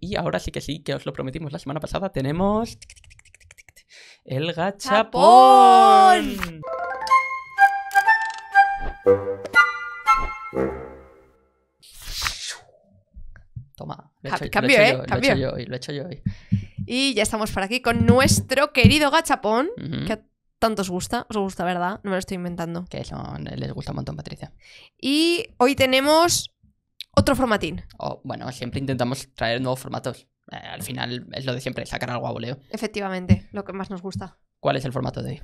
Y ahora sí que sí, que os lo prometimos la semana pasada, tenemos... El gachapón. Toma, cambio, eh, Lo yo hoy, lo he hecho yo hoy. Y ya estamos por aquí con nuestro querido gachapón, tanto os gusta, os gusta, ¿verdad? No me lo estoy inventando. Que eso les gusta un montón, Patricia. Y hoy tenemos otro formatín. bueno, siempre intentamos traer nuevos formatos. Eh, al final es lo de siempre, sacar algo a voleo. Efectivamente, lo que más nos gusta. ¿Cuál es el formato de hoy?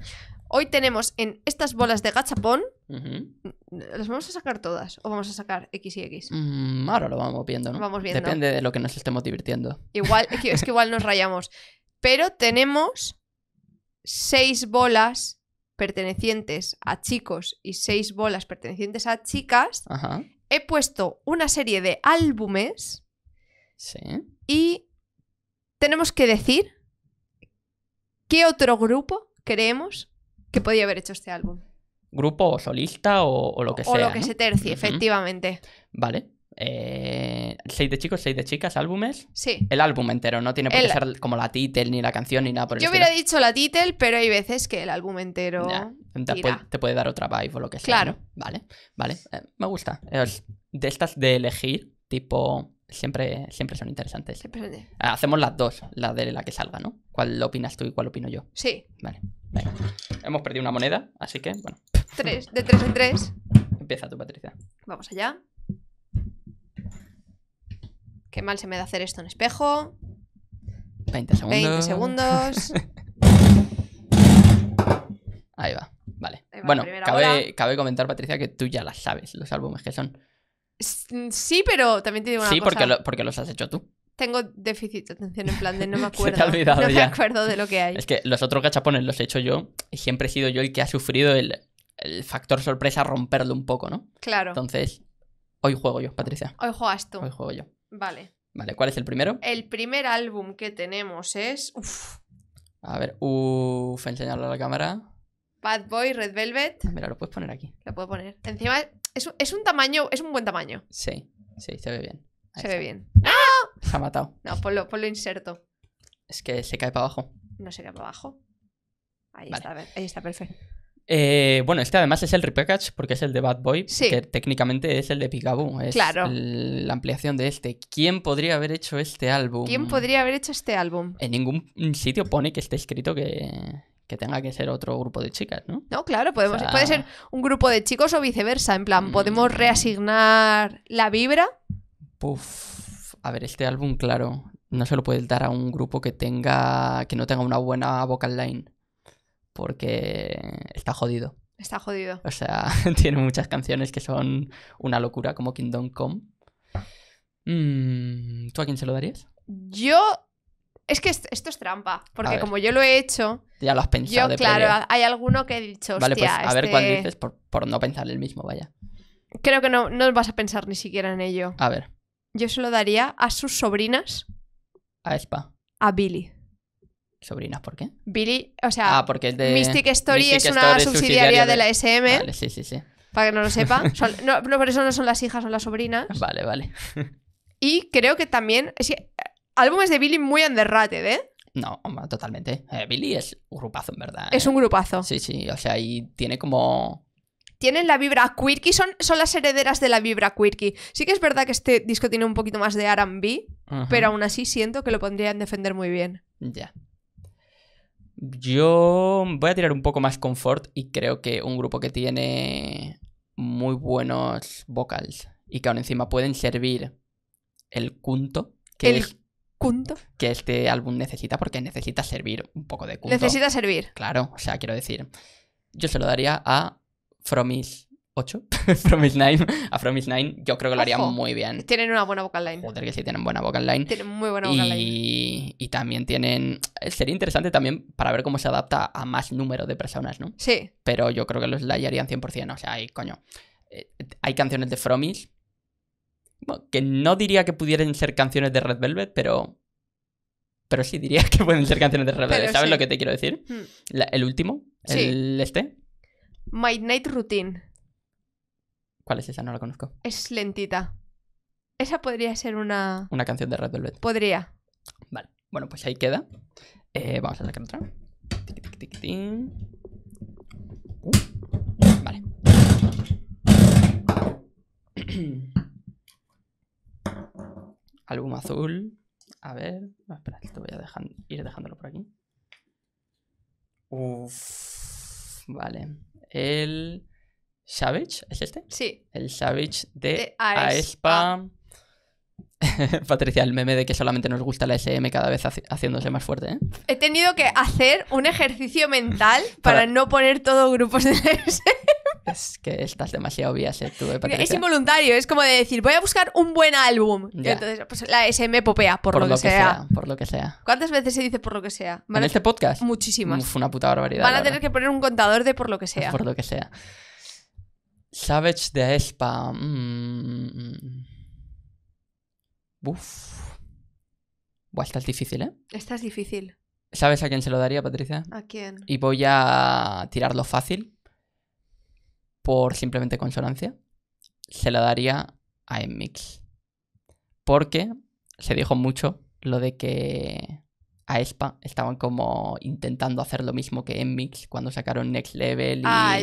Hoy tenemos en estas bolas de gachapón. ¿Las vamos a sacar todas o vamos a sacar X y X? Mm, ahora lo vamos viendo, ¿no? Vamos viendo. Depende de lo que nos estemos divirtiendo. Igual, es que igual nos rayamos. Pero tenemos seis bolas pertenecientes a chicos y seis bolas pertenecientes a chicas, he puesto una serie de álbumes y tenemos que decir qué otro grupo creemos que podía haber hecho este álbum. Grupo solista o, lo que sea. O lo que se tercie, efectivamente. Vale. Eh, seis de chicos, seis de chicas, álbumes. Sí. El álbum entero, no tiene por qué ser como la title, ni la canción, ni nada por Yo hubiera dicho la titel, pero hay veces que el álbum entero. te, puede, dar otra vibe o lo que sea. Claro. Vale, vale. Eh, me gusta. de estas de elegir, tipo. Siempre, siempre son interesantes. Ah, hacemos las dos, la de la que salga, ¿no? ¿Cuál opinas tú y cuál opino yo? Sí. Vale. Hemos perdido una moneda, así que, bueno. Tres, de tres en tres. Empieza tú, Patricia. Vamos allá. Qué mal se me da hacer esto en espejo. 20 segundos. 20 segundos. Ahí va, vale. bueno, cabe, comentar, Patricia, que tú ya las sabes, los álbumes que son. Sí, pero también te digo una sí, porque, porque los has hecho tú tengo déficit de atención en plan de no me acuerdo. Se te ha olvidado no me acuerdo de lo que hay. Es que los otros gachapones los he hecho yo y siempre he sido yo el que ha sufrido el, el factor sorpresa romperlo un poco, ¿no? Claro. Entonces, hoy juego yo, Patricia. Hoy juegas tú. Hoy juego yo. Vale. Vale, ¿cuál es el primero? El primer álbum que tenemos es. A ver, uff, enseñarlo a la cámara. Bad Boy, Red Velvet. Mira, lo puedes poner aquí. Lo puedo poner. Encima, es, es un tamaño, es un buen tamaño. Sí, sí, se ve bien. se ve bien. ¡Ah! Se ha matado. No, por lo inserto. Es que se cae para abajo. No se cae para abajo. Ahí está, ahí está, perfecto. Eh, bueno, este además es el repackage porque es el de Bad Boy, que técnicamente es el de Picaboo, es la ampliación de este. ¿Quién podría haber hecho este álbum? ¿Quién podría haber hecho este álbum? En ningún sitio pone que esté escrito que, tenga que ser otro grupo de chicas, ¿no? No, claro, podemos, puede ser un grupo de chicos o viceversa, en plan, mm, podemos reasignar la vibra. Puf, a ver, este álbum, claro, no se lo puede dar a un grupo que tenga que no tenga una buena vocal line porque está jodido. Está jodido. O sea, tiene muchas canciones que son una locura, como Kingdom Come. Mm, ¿Tú a quién se lo darías? Yo. Es que esto es trampa, porque como yo lo he hecho. Ya lo has pensado. Yo, claro, hay alguno que he dicho. Vale, pues a ver cuál este dices por, no pensar el mismo, vaya. Creo que no, no vas a pensar ni siquiera en ello. A ver. Yo se lo daría a sus sobrinas. A Espa. A Billy sobrinas, ¿por qué? Billy, o sea, ah, porque de Mystic Story es una subsidiaria de... la SM. Vale, sí, sí, sí. Para que no lo sepa. no, por eso no son las hijas, son las sobrinas. Vale, vale. Y creo que también. Eh, álbumes de Billy muy underrated, ¿eh? No, totalmente. Eh, Billy es un grupazo, en verdad. Es ¿eh? un grupazo. Sí, sí. O sea, y tiene como tienen la vibra quirky, son, son las herederas de la vibra quirky. Sí que es verdad que este disco tiene un poquito más de RB, pero aún así siento que lo pondrían defender muy bien. Ya. Yo voy a tirar un poco más confort y creo que un grupo que tiene muy buenos vocals y que aún encima pueden servir el cunto. Que el cunto. Que este álbum necesita porque necesita servir un poco de cunto. Necesita servir. Claro, o sea, quiero decir, yo se lo daría a Fromis 8 From Nine. A From Nine yo creo que lo harían muy bien. Tienen una buena vocal line. Joder, que sí tienen buena vocal line. Tienen muy buena vocal y, line. Y también tienen... Sería interesante también para ver cómo se adapta a más número de personas, ¿no? Sí. Pero yo creo que los la harían 100%. O sea, hay, coño... Eh, hay canciones de Fromis que no diría que pudieran ser canciones de Red Velvet, pero... Pero sí diría que pueden ser canciones de Red Velvet. ¿Sabes lo que te quiero decir? Hmm. el último, el este. My Night Routine. ¿Cuál es esa? No la conozco. Es lentita. Esa podría ser una... Una canción de Red Velvet. Podría. Vale. Bueno, pues ahí queda. Eh, vamos a sacar otra. Tic, tic, tic, uh. Vale. Álbum azul. A ver. No, espera, esto voy a ir dejándolo por aquí. Uf. Vale. El Savage, ¿es este? Sí. El Savage de, de Aespa. Patricia, el meme de que solamente nos gusta la SM cada vez haciéndose más fuerte. ¿eh? He tenido que hacer un ejercicio mental para, no poner todo grupos de SM. Es que estás demasiado obvia, eh, tú, eh, Patricia. Es involuntario, es como de decir, voy a buscar un buen álbum. entonces, pues, la SM popea, por, lo, que, sea. Por lo que sea. ¿Cuántas veces se dice por lo que sea? ¿En este podcast? Muchísimas. Fue una puta barbaridad. Van a tener que poner un contador de por lo que sea. Por lo que sea. Savage de Aespa. Mm, mm, mm. esta es difícil, ¿eh? Esta es difícil. ¿Sabes a quién se lo daría, Patricia? ¿A quién? Y voy a tirarlo fácil. Por simplemente consonancia. Se la daría a Mix. Porque se dijo mucho lo de que Aespa estaban como intentando hacer lo mismo que Enmix cuando sacaron Next Level y, ah,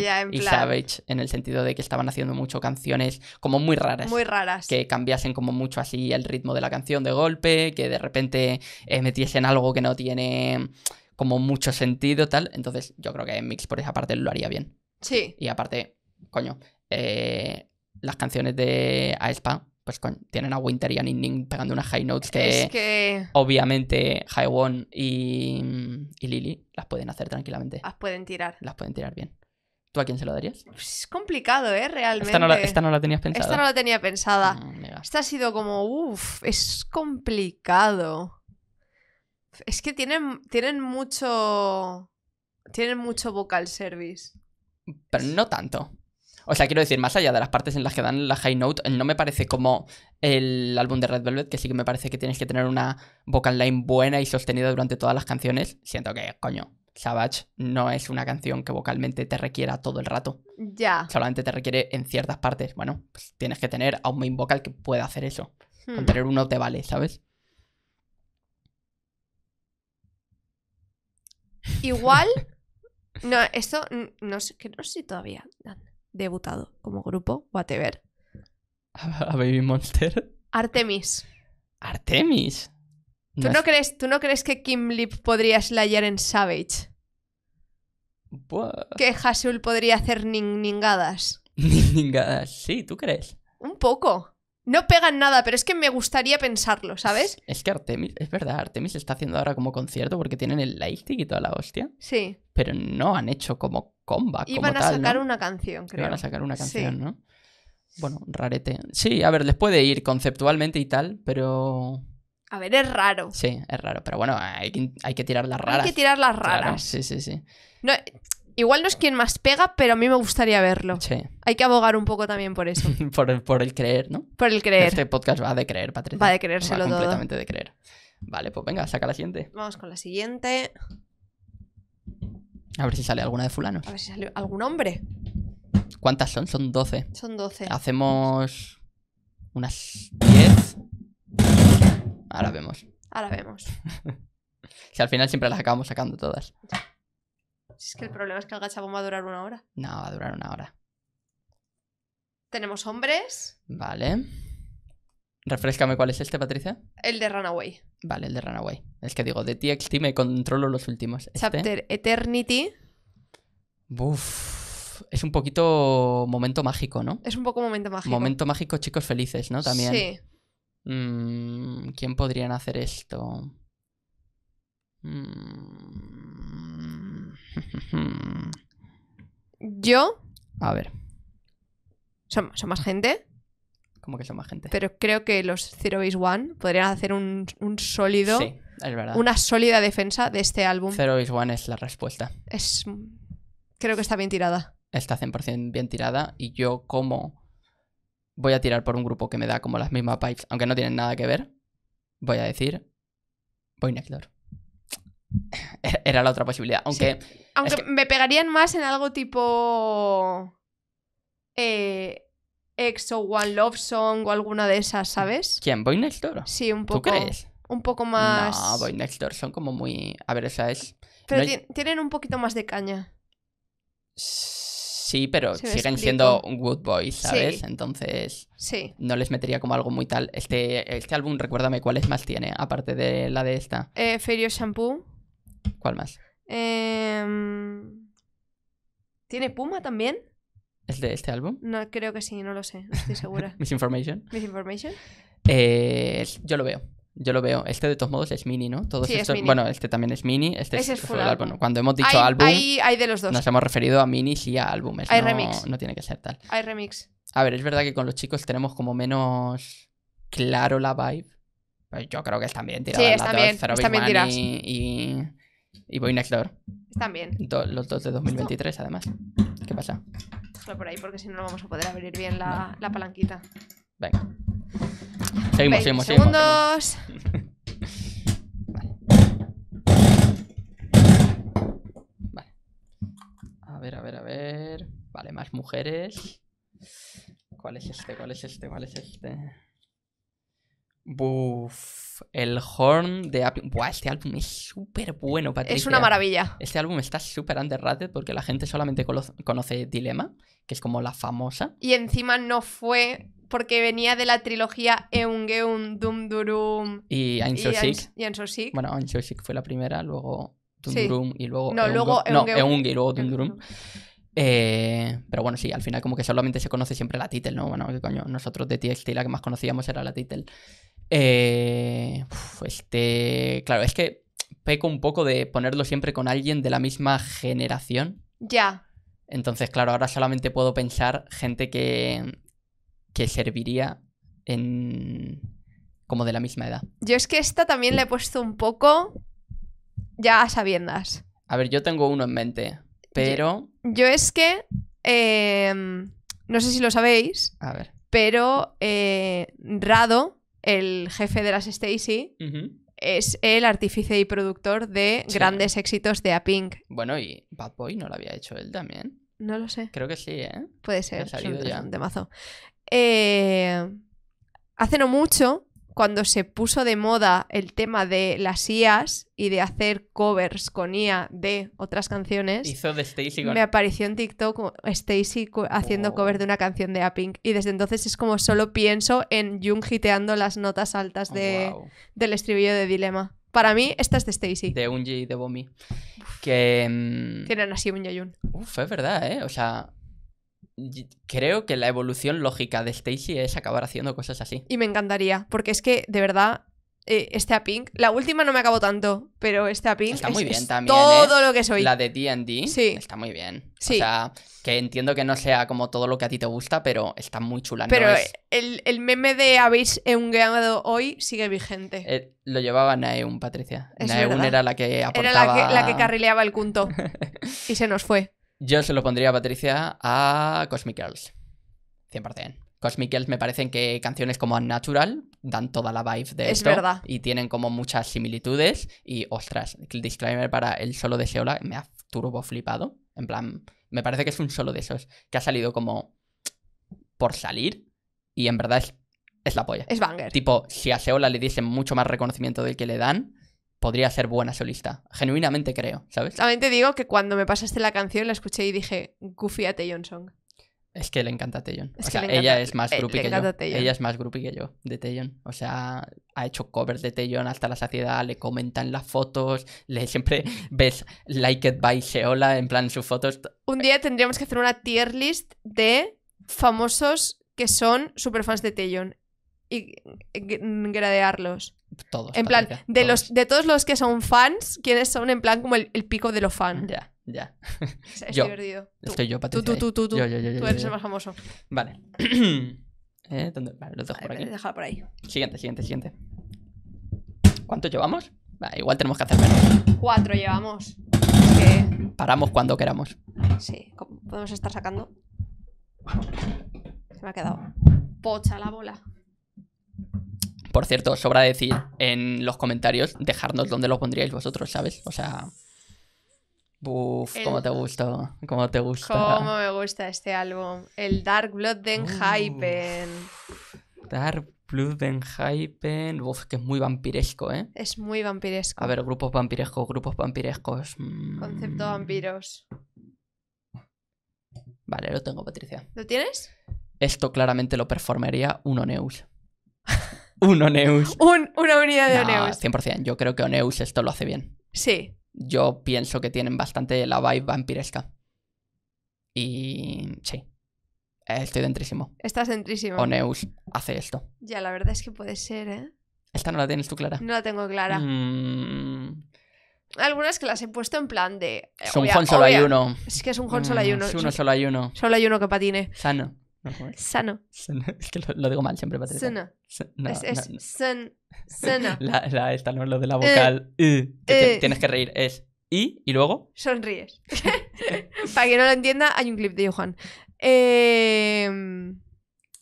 Savage, en el sentido de que estaban haciendo mucho canciones como muy raras. Muy raras. Que cambiasen como mucho así el ritmo de la canción de golpe, que de repente eh, metiesen algo que no tiene como mucho sentido, tal. Entonces yo creo que Enmix por esa parte lo haría bien. Sí. Y aparte, coño, eh, las canciones de Aespa pues tienen a Winter y a Ning pegando unas high notes que, obviamente High y, y Lily las pueden hacer tranquilamente. Las pueden tirar. Las pueden tirar bien. ¿Tú a quién se lo darías? Es complicado, ¿eh? Realmente. Esta no la, tenías pensada. Esta no la tenía pensada. Ah, esta ha sido como, uff, es complicado. Es que tienen, tienen mucho. Tienen mucho vocal service. Pero no tanto. O sea, quiero decir, más allá de las partes en las que dan la high note, no me parece como el álbum de Red Velvet, que sí que me parece que tienes que tener una vocal line buena y sostenida durante todas las canciones. Siento que, coño, Savage no es una canción que vocalmente te requiera todo el rato. Ya. Solamente te requiere en ciertas partes. Bueno, pues tienes que tener a un main vocal que pueda hacer eso. Hmm. Con tener uno te vale, ¿sabes? Igual. no, eso... no sé, que no sé todavía debutado como grupo, whatever. ¿A, Baby Monster? Artemis. ¿Artemis? ¿Tú no, crees, ¿Tú no crees que Kim Lip podría slayer en Savage? ¿Qué Que Hasul podría hacer ning ningadas. Ningadas, sí, ¿tú crees? Un poco. No pegan nada, pero es que me gustaría pensarlo, ¿sabes? Es que Artemis, es verdad, Artemis está haciendo ahora como concierto porque tienen el lighting y toda la hostia. Sí. Pero no han hecho como combat. Iban van a sacar una canción, creo. Iban a sacar una canción, ¿no? Bueno, rarete. Sí, a ver, les puede ir conceptualmente y tal, pero. A ver, es raro. Sí, es raro, pero bueno, hay que, tirar las raras. Hay que tirar las raras. sí, sí, sí. No, Igual no es quien más pega, pero a mí me gustaría verlo. Sí. Hay que abogar un poco también por eso. por, el creer, ¿no? Por el creer. Este podcast va de creer, Patricia. Va de creérselo va completamente de creer. Vale, pues venga, saca la siguiente. Vamos con la siguiente. A ver si sale alguna de fulano. A ver si sale algún hombre. ¿Cuántas son? Son 12. Son 12. Hacemos unas 10. Ahora vemos. Ahora vemos. si al final siempre las acabamos sacando todas es que el problema es que el gachapón va a durar una hora. No, va a durar una hora. Tenemos hombres. Vale. Refrescame cuál es este, Patricia. El de Runaway. Vale, el de Runaway. Es que digo, de TXT me controlo los últimos. Este. Chapter Eternity. Buf. Es un poquito momento mágico, ¿no? Es un poco momento mágico. Momento mágico, chicos felices, ¿no? También. Sí. Mm, ¿Quién podrían hacer esto? Mm. Yo. A ver. Son, más gente. Como que son más gente? Pero creo que los Zero Base One podrían hacer un, sólido. Una sólida defensa de este álbum. Zero Base One es la respuesta. Es. Creo que está bien tirada. Está 100% bien tirada. Y yo, como. Voy a tirar por un grupo que me da como las mismas pipes, aunque no tienen nada que ver. Voy a decir. Voy Nectar. Era la otra posibilidad. Aunque. Aunque me pegarían más en algo tipo. Eh, EXO, One Love Song o alguna de esas, ¿sabes? ¿Quién? ¿Boy Next Door? Sí, un poco. ¿Tú crees? Un poco más. No, Boy Next son como muy. A ver, esa es. Pero tienen un poquito más de caña. Sí, pero siguen siendo good boys, ¿sabes? Entonces. Sí. No les metería como algo muy tal. Este, este álbum, recuérdame cuáles más tiene, aparte de la de esta. Eh, Ferio Shampoo. ¿Cuál más? Em, ¿Tiene Puma también? ¿Es de este álbum? No, creo que sí, no lo sé, no estoy segura. Misinformation. Misinformation. Eh, yo lo veo. Yo lo veo. Este de todos modos es mini, ¿no? Todos Bueno, este también es mini. Este Ese es, full álbum. Cuando hemos dicho álbum, hay, hay, de los dos. Nos hemos referido a minis y a álbumes. Hay remix. No tiene que ser tal. Hay remix. A ver, es verdad que con los chicos tenemos como menos claro la vibe. Pues yo creo que es bien tirados. sí, están bien y, y voy Next Door. Están bien. los dos de 2023, además. ¿Qué pasa? Déjalo por ahí porque si no, no vamos a poder abrir bien la, palanquita. Venga. Seguimos, seguimos, segundos. Vale. A ver, a ver, a ver. Vale, más mujeres. ¿Cuál es este? ¿Cuál es este? ¿Cuál es este? Buf, el Horn de Api... Buah, este álbum es súper bueno, Patricia. Es una maravilla. Este álbum está súper underrated porque la gente solamente conoce Dilema, que es como la famosa. Y encima no fue porque venía de la trilogía Eungeum, Dum Durum y Ein Y, Bueno, fue la primera, luego Dum y luego. No, luego eung No, y luego eh, pero bueno, sí, al final como que solamente se conoce siempre la title, ¿no? Bueno, qué coño, nosotros de TXT la que más conocíamos era la title. Eh, este, claro, es que peco un poco de ponerlo siempre con alguien de la misma generación. Ya. Entonces, claro, ahora solamente puedo pensar gente que, que serviría en como de la misma edad. Yo es que esta también le he puesto un poco ya a sabiendas. A ver, yo tengo uno en mente, pero... Yo, es que... Em, no sé si lo sabéis. A ver. Pero eh, Rado el jefe de las Stacy, es el artífice y productor de grandes éxitos de A Pink. Bueno, y Bad Boy no lo había hecho él también. No lo sé. Creo que sí, ¿eh? Puede ser. Ha salido eh, hace no mucho cuando se puso de moda el tema de las IAs y de hacer covers con IA de otras canciones, Hizo de me apareció en TikTok Stacy haciendo covers oh. cover de una canción de pink Y desde entonces es como solo pienso en Jung hiteando las notas altas de, del estribillo de Dilema. Para mí, esta es de Stacy. De Unji y de Bomi. Que. Mm, Tienen así un Yayun. Uf, es verdad, ¿eh? O sea, creo que la evolución lógica de Stacy es acabar haciendo cosas así. Y me encantaría, porque es que de verdad eh, este a Pink, la última no me acabó tanto, pero este a Pink está muy bien también, todo ¿eh? lo que soy. La de D&D sí. está muy bien. Sí. O sea, que entiendo que no sea como todo lo que a ti te gusta, pero está muy chula. Pero el, meme de habéis eungueado hoy sigue vigente. Eh, lo llevaba Naeun, Patricia. Naeun era la que aportaba... Era la que, carrileaba el cunto y se nos fue. Yo se lo pondría Patricia a Cosmic Girls. 100%. Cosmic Girls me parecen que canciones como Natural dan toda la vibe de es esto. verdad. Y tienen como muchas similitudes. Y ostras, el disclaimer para el solo de Seola me ha turbo flipado. En plan, me parece que es un solo de esos que ha salido como por salir. Y en verdad es, es la polla. Es banger. Tipo, si a Seola le dicen mucho más reconocimiento del que le dan, podría ser buena solista. Genuinamente creo, ¿sabes? También te digo que cuando me pasaste la canción la escuché y dije, Goofy a Taeyeon Song. Es que le encanta a o sea, ella es más eh, groupie que yo. Ella es más groupie que yo de Taeyeon. O sea, ha hecho covers de Taeyeon hasta la saciedad, le comentan las fotos, le siempre ves it by Seola en plan sus fotos. Un día tendríamos que hacer una tier list de famosos que son superfans de Taeyeon y mm, gradearlos. Todos. En plan, de, todos. Los, de todos los que son fans, ¿quiénes son en plan como el, pico de los fans? Ya, ya. Es, yo. Estoy yo, Tú, tú, tú, tú. tú eres el más famoso. Vale. ¿Eh? Vale, lo dejo por aquí. por ahí. Siguiente, siguiente, siguiente. ¿Cuántos llevamos? igual tenemos que hacer menos. Cuatro llevamos. Paramos cuando queramos. Sí, podemos estar sacando. Se me ha quedado. Pocha la bola. Por cierto, sobra decir en los comentarios, dejarnos dónde lo pondríais vosotros, ¿sabes? O sea. Uf, cómo te gusta, cómo te gusta. Cómo me gusta este álbum. El Dark Blood Den Hypen. Dark Blood Den Hypen. Uf, que es muy vampiresco, ¿eh? Es muy vampiresco. A ver, grupos vampirescos, grupos vampirescos. Mm. Concepto vampiros. Vale, lo tengo, Patricia. ¿Lo tienes? Esto claramente lo performaría uno neus. Un Oneus. una unidad de Oneus. 100%. Yo creo que Oneus esto lo hace bien. Sí. Yo pienso que tienen bastante la vibe vampiresca. Y sí. Estoy dentrísimo. Estás dentrísimo. Oneus hace esto. Ya, la verdad es que puede ser, ¿eh? Esta no la tienes tú clara. No la tengo clara. Mm. Algunas que las he puesto en plan de. Eh, es un Hon solo hay uno. Es que es un Hon mm, solo hay uno. Es uno solo hay uno. Solo hay uno que patine. Sano sano. Es que lo, digo mal siempre, Patricia. Sano. es, es La, esta no es lo de la eh, vocal. que eh. Tienes que reír. Es y y luego. Sonríes. Para que no lo entienda, hay un clip de Johan. Em,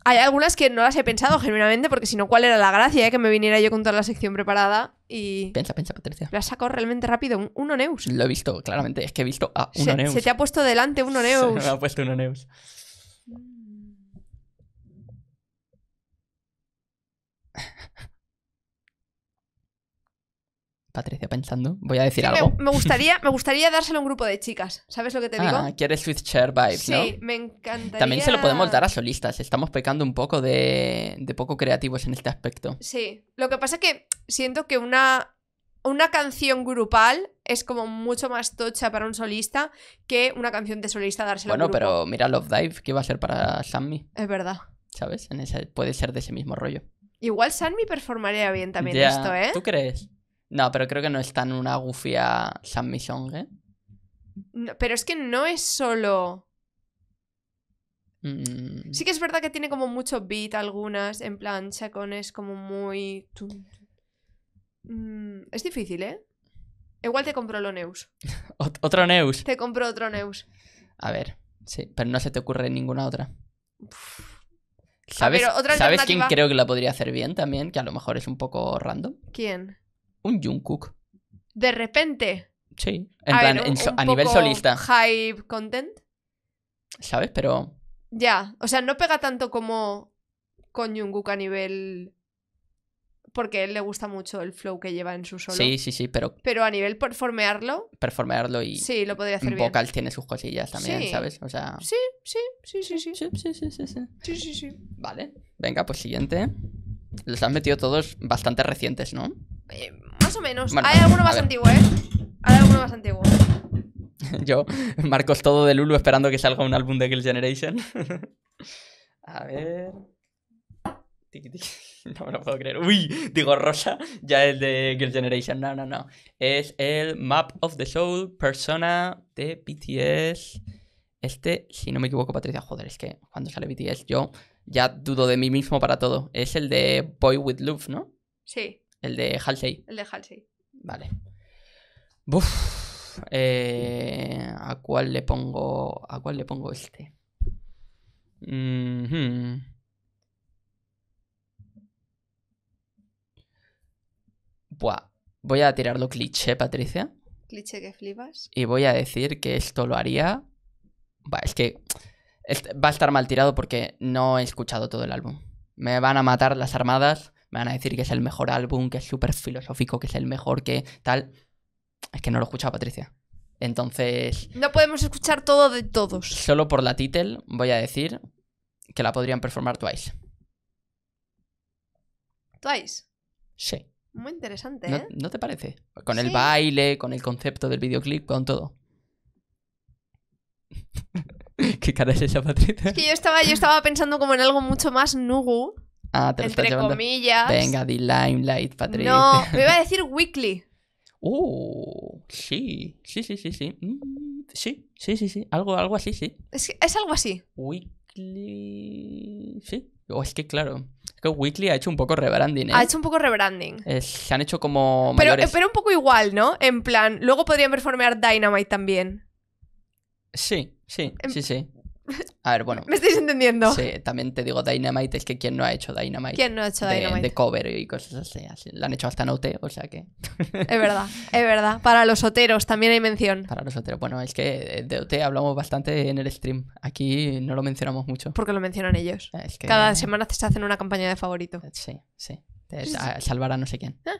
hay algunas que no las he pensado genuinamente, porque si no, ¿cuál era la gracia eh? que me viniera yo con toda la sección preparada? y Piensa, piensa, Patricia. Lo has realmente rápido, un, Oneus. Lo he visto, claramente. Es que he visto a un se, Se te ha puesto delante un Oneus. Se me ha puesto un Oneus. Patricia pensando. Voy a decir algo. Me, gustaría, me gustaría dárselo a un grupo de chicas. ¿Sabes lo que te ah, digo? Ah, quieres Swift Vibes, ¿no? Sí, me encantaría. También se lo podemos dar a solistas. Estamos pecando un poco de, de poco creativos en este aspecto. Sí. Lo que pasa es que siento que una, una canción grupal es como mucho más tocha para un solista que una canción de solista dárselo bueno, a un grupo. Bueno, pero mira Love Dive, que va a ser para Sammy? Es verdad. ¿Sabes? puede ser de ese mismo rollo. Igual Sammy performaría bien también esto, ¿eh? ¿Tú crees? No, pero creo que no es tan una gufia San Misong, ¿eh? pero es que no es solo. Mm. Sí que es verdad que tiene como mucho beat algunas, en plan, es como muy. Mm, es difícil, ¿eh? Igual te compro lo Neus. ¿Otro Neus? Te compro otro Neus. A ver, sí, pero no se te ocurre ninguna otra. Ah, ¿Sabes, otra ¿sabes quién creo que la podría hacer bien también? Que a lo mejor es un poco random. ¿Quién? Un Jungkook. De repente. Sí, a plan, a nivel solista. Hype content. ¿Sabes? Pero. Ya, o sea, no pega tanto como con Jungkook a nivel. Porque él le gusta mucho el flow que lleva en su solo. Sí, sí, sí, pero. Pero a nivel performearlo. Performearlo y. Sí, lo podría hacer vocal bien. Vocal tiene sus cosillas también, ¿sabes? O sea. Sí, sí, sí, sí, sí. Sí, sí, sí, sí. Sí, sí, sí. sí. Vale. Venga, pues siguiente. Los has metido todos bastante recientes, ¿no? Eh, más o menos. Hay alguno más antiguo, ¿eh? Hay alguno más antiguo. Yo, Marcos todo de Lulu esperando que salga un álbum de Girl Generation. a ver. No me lo puedo creer. Uy, digo Rosa, ya es de Girl Generation. No, no, no. Es el Map of the Soul Persona de BTS. Este, si no me equivoco, Patricia, joder, es que cuando sale BTS yo ya dudo de mí mismo para todo. Es el de Boy with Love, ¿no? Sí. El de Halsey. El de Halsey. Vale. Eh, ¿A cuál le pongo? ¿A cuál le pongo este? Voy a tirarlo cliché, Patricia. Cliché que flipas. Y voy a decir que esto lo haría. es que va a estar mal tirado porque no he escuchado todo el álbum me van a matar las armadas, me van a decir que es el mejor álbum, que es súper filosófico, que es el mejor, que tal. Es que no lo escuchado Patricia. Entonces. No podemos escuchar todo de todos. Solo por la título voy a decir que la podrían performar Twice. ¿Twice? Sí. Muy interesante, ¿No, ¿eh? te parece? Con el baile, con el concepto del videoclip, con todo. ¿Qué cara es esa, Patricia? que yo estaba, yo estaba pensando como en algo mucho más nugu. Ah, te lo Entre comillas. Venga, The Limelight, Patricia. No, me iba a decir Weekly. Uh, sí, sí, sí, sí, sí. Mm, sí, sí, sí, sí. Algo, algo así, sí. Es, algo así. Weekly. Sí. Oh, es que claro. que Weekly ha hecho un poco rebranding, ¿eh? Ha hecho un poco rebranding. se han hecho como. Pero, pero un poco igual, ¿no? En plan, luego podrían performear Dynamite también. Sí, sí, em, sí, sí. A ver, bueno. ¿Me estáis entendiendo? Sí, también te digo Dynamite, es que ¿quién no ha hecho Dynamite? ¿Quién no ha hecho Dynamite? De cover y cosas así, La han hecho hasta OT o sea que... Es verdad, es verdad. Para los oteros también hay mención. Para los oteros. Bueno, es que de OT hablamos bastante en el stream. Aquí no lo mencionamos mucho. Porque lo mencionan ellos. Cada semana se hacen una campaña de favorito. Sí, sí salvar a no sé quién. Ah,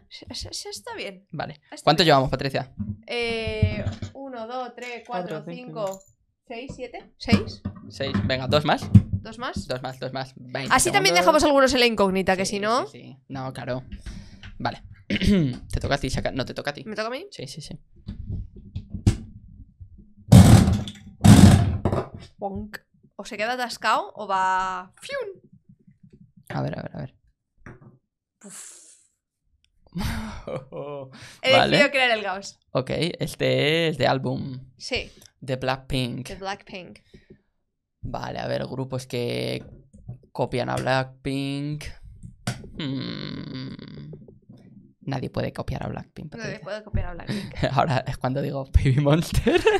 está bien. Vale. ¿Cuánto llevamos, Patricia? Eh, uno, dos, tres, cuatro, cinco, seis, siete. ¿Seis? Seis. Venga, dos más. ¿Dos más? Dos más, dos más. Así también dejamos algunos en la incógnita, que si no. No, claro. Vale. te toca a ti, No, te toca a ti. ¿Me toca a mí? Sí, sí, sí. O se queda atascado o va. A ver, a ver, a ver. He vale. decidido crear el Gauss. Ok, este es de álbum. Sí. De Blackpink. De Blackpink. Vale, a ver, grupos que copian a Blackpink. Hmm. Nadie puede copiar a Blackpink. Nadie puede copiar a Blackpink. Ahora es cuando digo Baby Monster.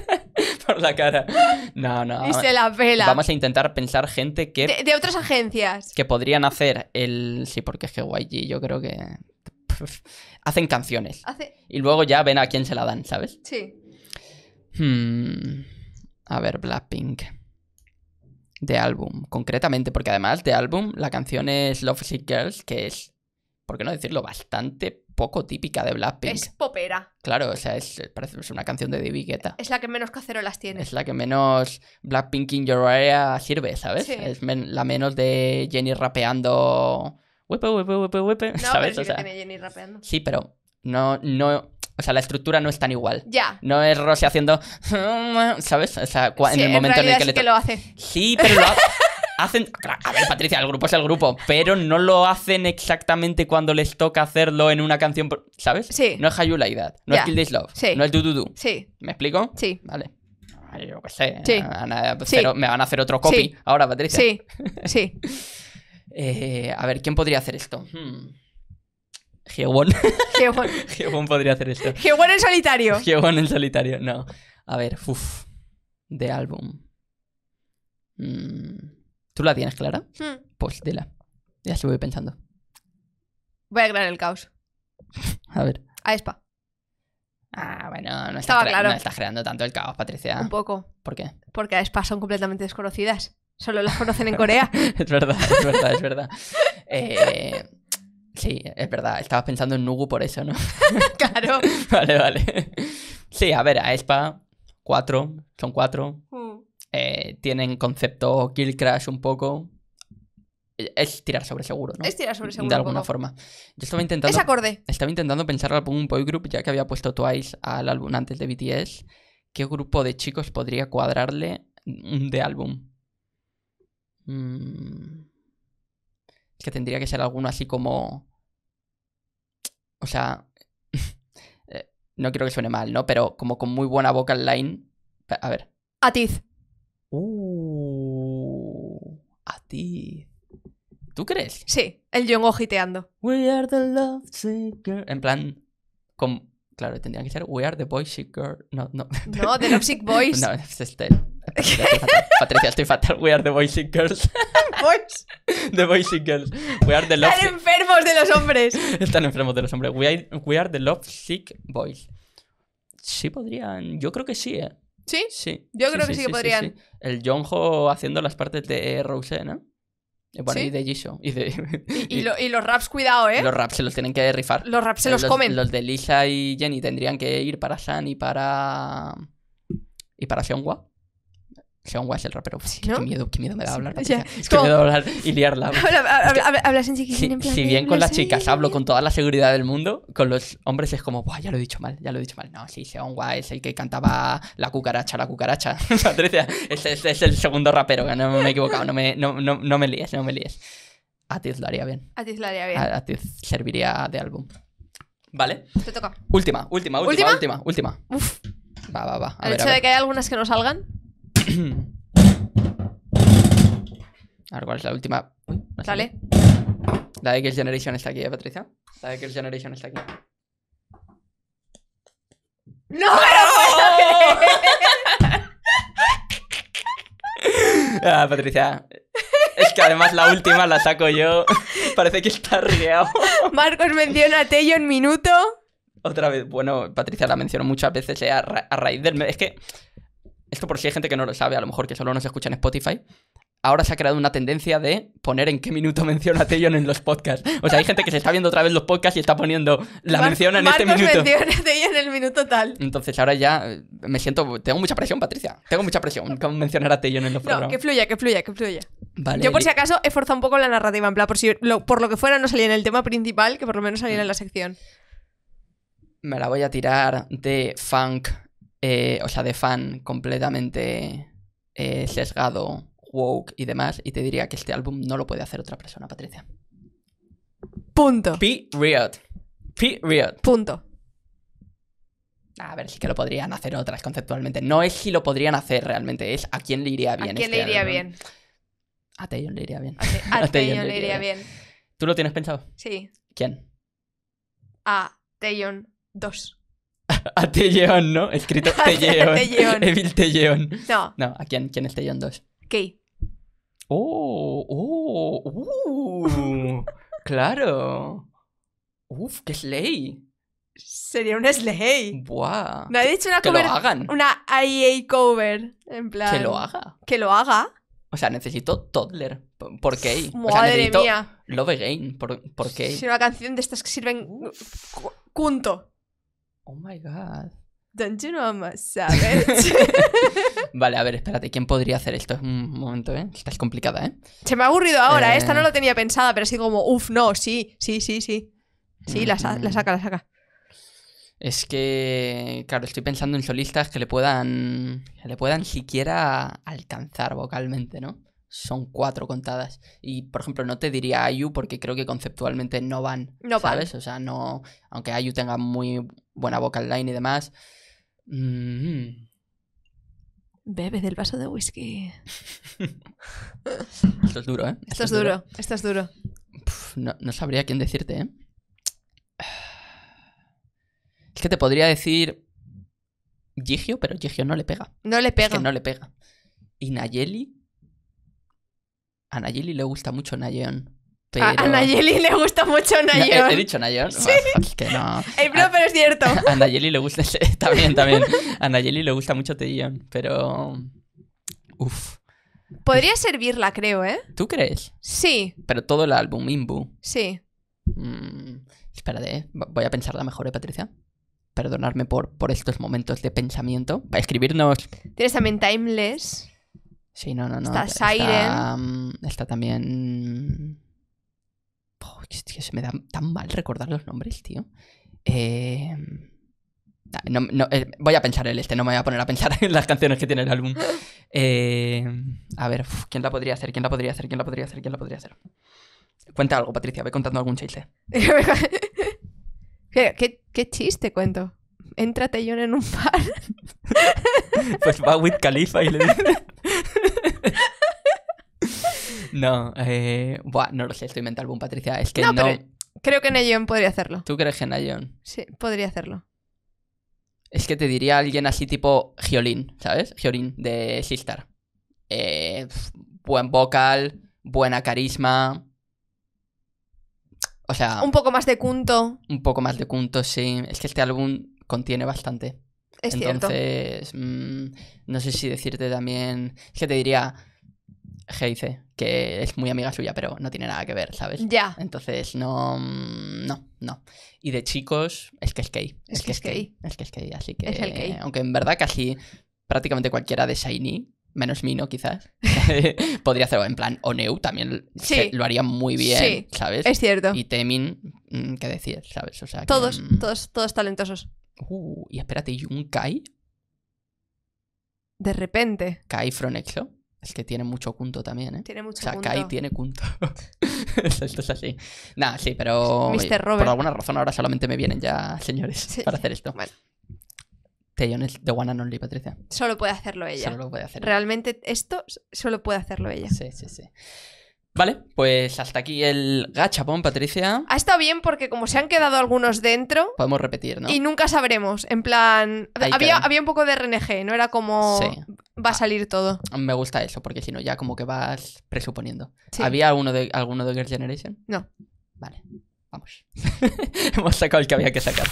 la cara. No, no. Y la pela. Vamos a intentar pensar gente que. De, otras agencias. Que podrían hacer el. Sí, porque es que YG yo creo que. Hacen canciones. Y luego ya ven a quién se la dan, ¿sabes? Sí. Hmm. A ver, Blackpink. De álbum, concretamente, porque además de álbum, la canción es Love Sick Girls, que es, ¿por qué no decirlo?, bastante poco típica de Blackpink. Es popera. Claro, o sea, es, parece una canción de David Es la que menos cacerolas tiene. Es la que menos Blackpink in your area sirve, ¿sabes? Es la menos de Jenny rapeando... no, ¿sabes? sí, que tiene Jenny rapeando. sí, pero no, no, o sea, la estructura no es tan igual. Ya. No es Rosy haciendo. ¿Sabes? O sea, en el momento en, el que, que lo hace. Sí, pero lo hace. hacen. A ver, Patricia, el grupo es el grupo, pero no lo hacen exactamente cuando les toca hacerlo en una canción. ¿Sabes? Sí. No es How Like That, no es Kill This Love, sí. no es Do Do Do. Sí. ¿Me explico? Sí. Vale. Yo qué sé. Sí. me van a hacer otro copy ahora, Patricia. Sí. Sí. Eh, a ver, ¿quién podría hacer esto? Hmm. Geowon. Geowon. podría hacer esto. Geowon en solitario. Geowon en solitario, no. A ver, uff. De álbum. Hmm. ¿Tú la tienes clara? Hmm. Pues dila. Ya se voy pensando. Voy a crear el caos. A ver. A Ah, bueno, no, Estaba claro. no estás creando tanto el caos, Patricia. Un poco. ¿Por qué? Porque a son completamente desconocidas. Solo las conocen en Corea. es verdad, es verdad, es verdad. Eh, sí, es verdad. Estabas pensando en Nugu por eso, ¿no? claro. vale, vale. Sí, a ver, a cuatro, son cuatro. Hmm. Eh, tienen concepto Kill Crash un poco. Es tirar sobre seguro, Es tirar sobre seguro. De alguna forma. Yo estaba intentando. Es acorde. Estaba intentando pensar algún un boy group, ya que había puesto Twice al álbum antes de BTS. ¿Qué grupo de chicos podría cuadrarle de álbum? Mm. Es que tendría que ser alguno así como. O sea. Eh, no quiero que suene mal, ¿no? Pero como con muy buena vocal line. A ver. Atiz. Uh, a ti. ¿Tú crees? Sí, el John ojiteando. We are the love seeker. En plan, claro, tendrían que ser We are the boy girls No, no. No, the love sick boys. no, este. Patricia, estoy fatal. Patricia, estoy fatal. We are the boy girls Boys. The boys girls We are the love Están enfermos de los hombres. Están enfermos de los hombres. We are, we are the love sick boys. Sí podrían. Yo creo que sí, ¿eh? ¿Sí? Sí. Yo creo que sí que podrían. El Jonjo haciendo las partes de Rose, ¿no? Eh, y de Jisoo. Y, los raps, cuidado, ¿eh? Los raps se los tienen que rifar. Los raps se eh, los, comen. Los de Lisa y Jenny tendrían que ir para San y para. Y para Seonghwa. Sean es el rapero. Sí, pues, qué miedo, qué miedo me da hablar. O es que me hablar y liarla. hablas en chiquitín. si, en Si bien con las chicas hablo con toda la seguridad del mundo, con los hombres es como, ya lo he dicho mal, ya lo he dicho mal. No, sí, Sean West es el que cantaba La cucaracha, la cucaracha. Patricia, ese, es el segundo rapero, no me he equivocado, no me, no, no, me líes, no me líes. A ti lo haría bien. A ti lo haría bien. A, ti serviría de álbum. ¿Vale? Te toca. Última, última, última, última, última. Uf. Va, va, va. A ¿El ver, hecho de que hay algunas que no salgan? A ver, ¿cuál es la última? Uy, no Dale. La de Generation está aquí, ¿eh, Patricia? La de Generation está aquí. ¡No me Ah, Patricia. Es que además la última la saco yo. Parece que está riado. Marcos menciona a Tello en minuto. Otra vez, bueno, Patricia la mencionó muchas veces eh, a, ra a raíz del... Es que esto por si hay gente que no lo sabe, a lo mejor que solo nos escucha en Spotify, ahora se ha creado una tendencia de poner en qué minuto menciona Tellon en los podcasts. O sea, hay gente que se está viendo otra vez los podcasts y está poniendo la mención en este minuto. menciona en el minuto tal. Entonces ahora ya eh, me siento, tengo mucha presión, Patricia. Tengo mucha presión con mencionar a Tellon en los no, que fluya, que fluya, que fluya. Yo por si acaso he forzado un poco la narrativa, en plan, por si por lo que fuera no salía en el tema principal, que por lo menos saliera en mm. la sección. Me la voy a tirar de funk eh, o sea, de fan completamente eh, sesgado, woke y demás, y te diría que este álbum no lo puede hacer otra persona, Patricia. Punto. Period. Period. Punto. A ver, si que lo podrían hacer otras conceptualmente. No es si lo podrían hacer realmente, es a quién le iría este bien. ¿A quién le iría bien? A le iría bien. A, le iría bien. ¿Tú lo tienes pensado? Sí. ¿Quién? A Teyon 2 a Telleon, ¿no? Escrito A Evil Telleon. No. No, ¿a quién, es Telleon 2? Key. Oh, oh, uh, claro. Uf, qué slay. Sería un slay. Buah. Me ha dicho una cover... que lo hagan. Una IA cover. En plan. Que lo haga. Que lo haga. O sea, necesito Toddler. ¿Por qué? Madre mía. Love Again. ¿Por, qué? Si una canción de estas que sirven. ¡Cunto! Oh my god. Don't you know I'm a savage? vale, a ver, espérate, ¿quién podría hacer esto? Es un momento, ¿eh? es complicada, ¿eh? Se me ha aburrido ahora, ¿eh? esta no la eh. tenía pensada, pero así como, uff, no, sí, sí, sí, sí. Sí, la, la saca, la saca. Es que, claro, estoy pensando en solistas que le puedan, que le puedan siquiera alcanzar vocalmente, ¿no? son cuatro contadas. Y, por ejemplo, no te diría Ayu porque creo que conceptualmente no van. No ¿Sabes? O sea, no. Aunque Ayu tenga muy buena vocal line y demás. Mm. Bebe del vaso de whisky. Esto es duro, ¿eh? Esto, es duro. esto es duro. no, sabría quién decirte, ¿eh? Es que te podría decir Gigio, pero Gigio no le pega. No le pega. no le pega. Y Nayeli, a le gusta mucho Nayeon. Pero... A, Nayeli le gusta mucho Nayeon. No, he, dicho Nayeon. Sí. Pues, que no. El bro, pero es cierto. A le gusta. También, también. A le gusta mucho Taeyeon, pero. Uf. Podría servirla, creo, ¿eh? ¿Tú crees? Sí. Pero todo el álbum, Imbu. Sí. Mm, espérate, ¿eh? voy a pensarla mejor, ¿eh, Patricia? Perdonarme por, por estos momentos de pensamiento. Para escribirnos. Tienes también Timeless. Sí, no, no, no. Está, Siren. Mm, está, también. se me da tan mal recordar los nombres, tío. Em, eh, voy a pensar el este, no me voy a poner a pensar en las canciones que tiene el álbum. Em, a ver, ¿quién la podría hacer? ¿Quién la podría hacer? ¿Quién la podría hacer? ¿Quién la podría hacer? Cuenta algo, Patricia, ve contando algún chiste. ¿Qué, chiste cuento? Entrate yo en un bar. pues va with Khalifa y le dice. No, eh, buah, no lo sé, estoy mental boom, Patricia. Es que no. creo que Neyon podría hacerlo. ¿Tú crees que Nayon? Sí, podría hacerlo. Es que te diría alguien así tipo Giolín, ¿sabes? Giolín de Sistar. Eh, buen vocal, buena carisma. O sea. Un poco más de Kunto. Un poco más de Kunto, sí. Es que este álbum contiene bastante. Es Entonces, cierto. Mm, no sé si decirte también. Es que te diría Heise, que es muy amiga suya, pero no tiene nada que ver, ¿sabes? Ya. Entonces, no. Mm, no, no. Y de chicos, es que es gay. Es, que es gay. Es que es gay, así que. Es el Aunque en verdad casi prácticamente cualquiera de Shiny menos Mino quizás, podría hacerlo en plan Oneu también sí. lo haría muy bien, ¿sabes? Es cierto. Y Temin, mm, ¿qué decir? ¿Sabes? todos, mm, todos, todos talentosos. Uh, y espérate, ¿y un Kai? De repente. Kai Fronexo. Es que tiene mucho punto también, ¿eh? Tiene mucho O sea, Kai tiene punto. esto es así. Nada, sí, pero. Mr. Robert. Por alguna razón ahora solamente me vienen ya, señores, para hacer esto. Bueno. de One and Only, Patricia. Solo puede hacerlo ella. Solo lo puede hacer. Realmente esto solo puede hacerlo ella. Sí, sí, sí. Vale, pues hasta aquí el gachapón, Patricia. Ha estado bien porque como se han quedado algunos dentro... Podemos repetir, ¿no? Y nunca sabremos. En plan... había, un poco de RNG, no era como... Va a salir todo. Me gusta eso, porque si no ya como que vas presuponiendo. ¿Había alguno de, alguno de Girl Generation? No. Vale, vamos. Hemos sacado el que había que sacar.